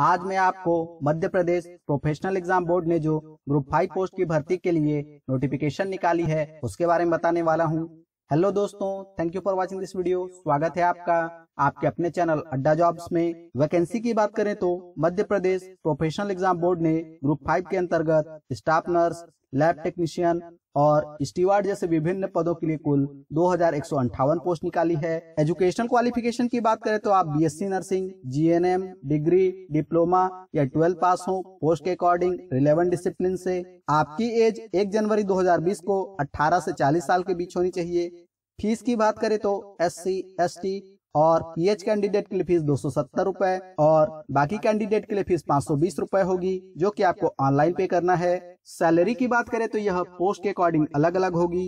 आज मैं आपको Madhya Pradesh professional exam board ने जो ग्रुप फाइव पोस्ट की भर्ती के लिए नोटिफिकेशन निकाली है उसके बारे में बताने वाला हूँ हेलो दोस्तों thank you for watching this video स्वागत है आपका आपके अपने चैनल अड्डा जॉब्स में वैकेंसी की बात करें तो Madhya Pradesh professional exam board ने ग्रुप फाइव के अंतर्गत स्टाफ नर्स लैब टेक्नीशियन और स्टीवार्ड जैसे विभिन्न पदों के लिए कुल दो पोस्ट निकाली है एजुकेशन क्वालिफिकेशन की बात करें तो आप BSc nursing GNM degree diploma या ट्वेल्थ पास हो पोस्ट के अकॉर्डिंग रिलेवेंट डिसिप्लिन से आपकी एज 1 जनवरी 2020 को 18 से 40 साल के बीच होनी चाहिए फीस की बात करें तो एस सी एस टी और पीएच कैंडिडेट के लिए फीस दो सौ सत्तर रूपए और बाकी कैंडिडेट के लिए फीस पाँच सौ बीस रूपए होगी जो कि आपको ऑनलाइन पे करना है सैलरी की बात करें तो यह पोस्ट के अकॉर्डिंग अलग अलग होगी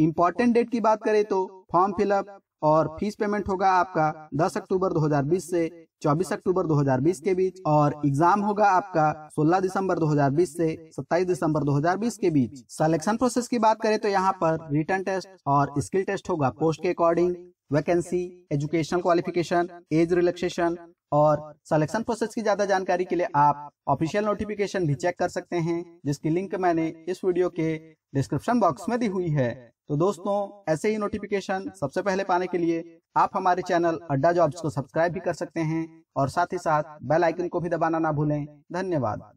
इम्पोर्टेंट डेट की बात करें तो फॉर्म फिलअप और फीस पेमेंट होगा आपका 10 अक्टूबर 2020 से 24 अक्टूबर 2020 के बीच और एग्जाम होगा आपका 16 दिसंबर 2020 से 27 दिसंबर 2020 के बीच सिलेक्शन प्रोसेस की बात करें तो यहाँ पर रिटर्न टेस्ट और स्किल टेस्ट होगा पोस्ट के according vacancy educational qualification age relaxation और सिलेक्शन प्रोसेस की ज्यादा जानकारी के लिए आप ऑफिशियल नोटिफिकेशन भी चेक कर सकते हैं जिसकी लिंक मैंने इस वीडियो के डिस्क्रिप्शन बॉक्स में दी हुई है तो दोस्तों ऐसे ही नोटिफिकेशन सबसे पहले पाने के लिए आप हमारे चैनल अड्डा जॉब्स को सब्सक्राइब भी कर सकते हैं और साथ ही साथ बेल आइकन को भी दबाना ना भूलें धन्यवाद